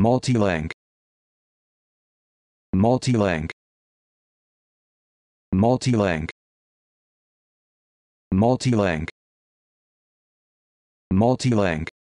Multilink. Multilink. Multilink. Multilink. Multilink.